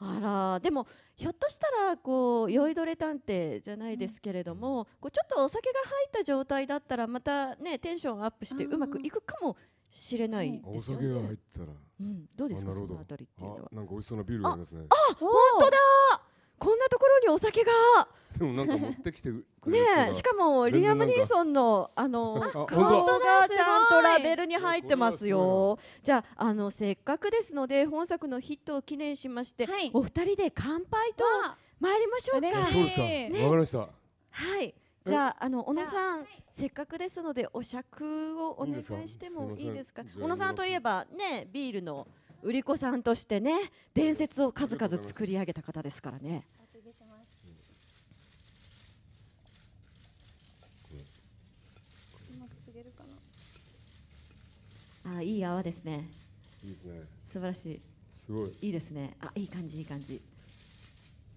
あらでもひょっとしたらこう酔いどれ探偵じゃないですけれども、うん、こうちょっとお酒が入った状態だったらまたねテンションアップしてうまくいくかもしれないですよね。お酒が入ったら、うん、どうですかそのあたりっていうのは。なんか美味しそうなビールがありますね。あ本当だ。こんなところにお酒がでもなんか持ってきてくれねしかもリアム・ニーソンのあのカウントがちゃんとラベルに入ってますよじゃああのせっかくですので本作のヒットを記念しまして、はい、お二人で乾杯と参りましょうかそうですか、ね、かりましたはいじゃああの小野さん、はい、せっかくですのでお酌をお願いしてもいいですか小野さんといえばねビールの売り子さんとしてね伝説を数々作り上げた方ですからね。あいい泡ですね。いいですね。素晴らしい。すごい。いいですね。あいい感じいい感じ。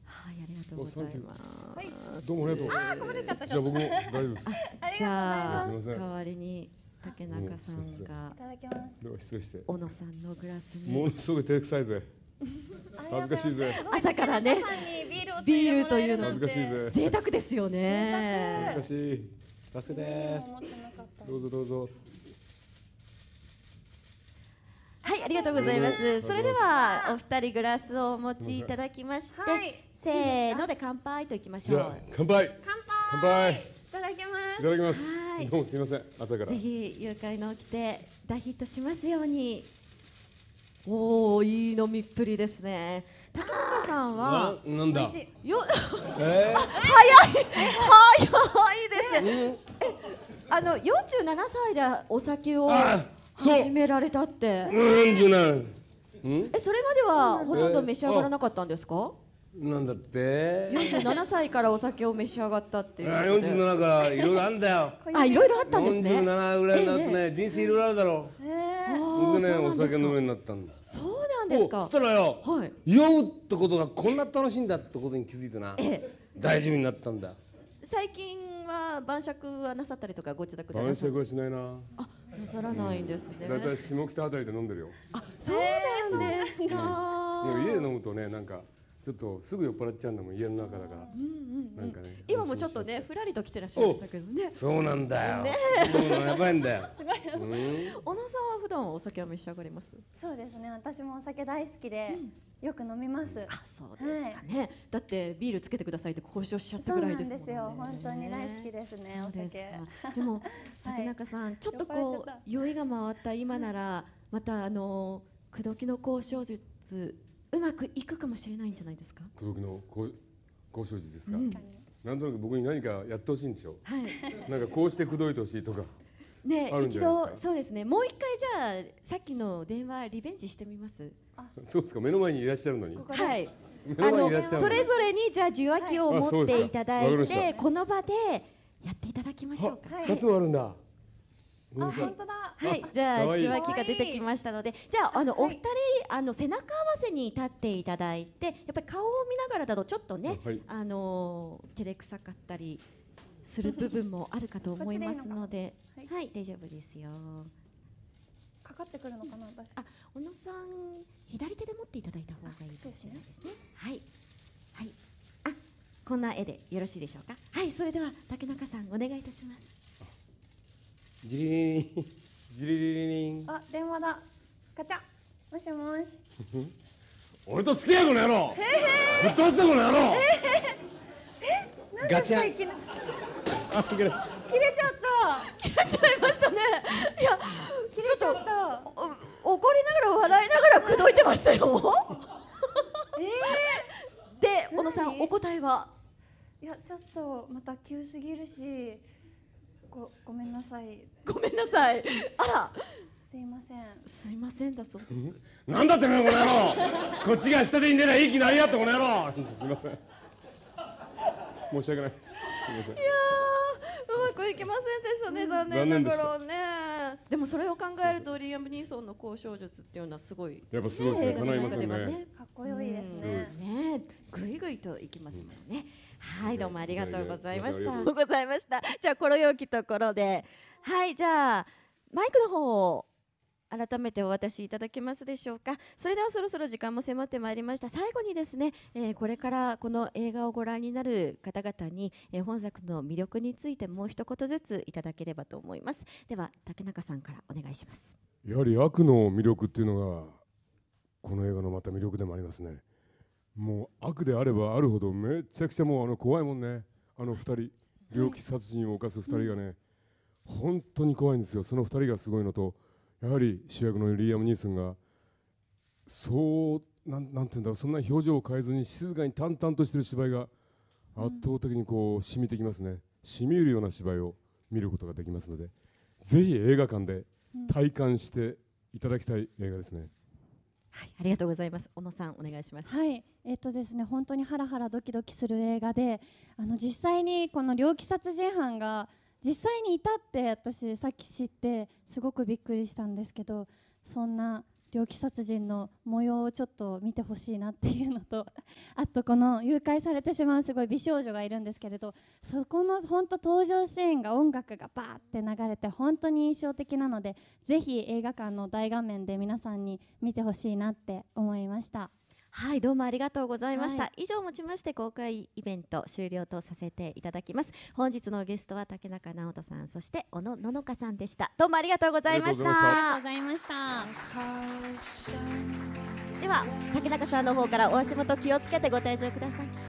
はい、ありがとうございます。はい、どうもありがとう。あ、こぼれちゃった。じゃあ僕も大丈夫です。じゃあ代わりに竹中さんがいただきます失礼して小野さんのグラスにものすごい照れくさいぜ恥ずかしいぜ朝からねビールというの恥ずかしいぜ贅沢ですよね恥ずかしい出せね。どうぞどうぞはいありがとうございます、それではお二人グラスをお持ちいただきまして、せーので乾杯といきましょう乾杯乾杯いただきます。どうもすみません、朝から。ぜひ誘拐の起きて大ヒットしますように。おお、いい飲みっぷりですね。高岡さんは。なんだ。よ、えー、早い、早いです。うん、あの四十七歳でお酒を始められたって。四十七。え、それまではほとんど召し上がらなかったんですか。えーなんだって四十七歳からお酒を召し上がったっていう47からいろいろあんだよ あいろいろあったんですね47ぐらいになるとね、えー、人生いろいろあるだろう、えー、僕ねお酒飲むになったんだそうなんですかそしたらよ、はい、酔うってことがこんな楽しいんだってことに気づいてな、えー、大事になったんだ最近は晩酌はなさったりとかご自宅で晩酌はしないなあなさらないんですね、うん、だいたい下北あたりで飲んでるよあそうなんですか、うん、家で飲むとねなんかちょっとすぐ酔っ払っちゃうのも家の中だから、うんうんなんかね今もちょっとねふらりと来てらっしゃるましたけどねそうなんだよ、ね、やばいんだよ すごい、うん、小野さんは普段はお酒は召し上がりますそうですね私もお酒大好きで、うん、よく飲みますあそうですかね、はい、だってビールつけてくださいって交渉しちゃったぐらいです、ね、ですよ本当に大好きですねお酒でも 竹中さん、はい、ちょっとこう酔いが回った今ならまたあの口説きの交渉術うまくいくかもしれないんじゃないですか孤独の交渉時ですか、うん、なんとなく僕に何かやってほしいんでしょはい、なんかこうして口説いてほしいとかね一度そうですねもう一回じゃあさっきの電話リベンジしてみますあそうですか目の前にいらっしゃるのにはいあのそれぞれにじゃあ受話器を持っていただいて、はい、この場でやっていただきましょうか。二、はい、つもあるんだ。あ本当だ。はい、じゃあ受話器が出てきましたので、じゃああのお二人あの背中合わせに立っていただいて、やっぱり顔を見ながらだとちょっとね、あの照れくさかったりする部分もあるかと思いますので、はい、大丈夫ですよ。かかってくるのかな、私。あ、小野さん左手で持っていただいた方がいいいですね。はい、はい。あ、こんな絵でよろしいでしょうか。はい、それでは竹中さんお願いいたします。じりりりン。ジリリリリン。あ、電話だ。ガチャ。もしもし。俺と好きやこの野郎。ええー。ぶっ飛ばすぞこの野郎。ええー。え、ガチャ。あ、切れ。切れちゃった。切れちゃいましたね。いや、切れちゃった。怒りながら笑いながら口説いてましたよ。ええー。で、小野さんお答えは。いや、ちょっとまた急すぎるし。ごごめんなさいごめんなさい あらすいませんすいませんだそうですなんだってめこの野郎こっちが下手に出なゃいい気ないやってこの野郎すいません申し訳ないすいませんいやうまくいきませんでしたね、残念ながらねでもそれを考えるとリアム・ニーソンの交渉術っていうのはすごいやっぱすごいですね叶いませんね、かっこよいですね,、ねぐいぐいといきますもんね、うんはい、どうもありがとうございました。ありがとうございました。じゃあ、このよきところで、はい、じゃあ、マイクの方を。改めてお渡しいただけますでしょうかそれではそろそろ時間も迫ってまいりました最後にですね、えー、これからこの映画をご覧になる方々に、えー、本作の魅力についてもう一言ずついただければと思いますでは竹中さんからお願いしますやはり悪の魅力っていうのがこの映画のまた魅力でもありますねもう悪であればあるほどめちゃくちゃもうあの怖いもんねあの2人猟奇殺人を犯す2人がね、本当に怖いんですよその2人がすごいのとやはり主役のリアム・ニースンがそうなんなんていうんだそんな表情を変えずに静かに淡々としてる芝居が圧倒的にこう染みてきますね染みるような芝居を見ることができますのでぜひ映画館で体感していただきたい映画ですね。はい、ありがとうございます。小野さんお願いします。はい、えっ、とですね、本当にハラハラドキドキする映画で、あの実際にこの猟奇殺人犯が実際にいたって私さっき知ってすごくびっくりしたんですけど、そんな猟奇殺人の模様をちょっと見てほしいなっていうのと あとこの誘拐されてしまうすごい美少女がいるんですけれどそこの本当登場シーンが音楽がバーって流れて本当に印象的なのでぜひ映画館の大画面で皆さんに見てほしいなって思いました。はいどうもありがとうございました、はい、以上をもちまして公開イベント終了とさせていただきます本日のゲストは竹中直人さんそして小野ののかさんでしたどうもありがとうございましたありがとうございましたでは竹中さんの方からお足元気をつけてご退場ください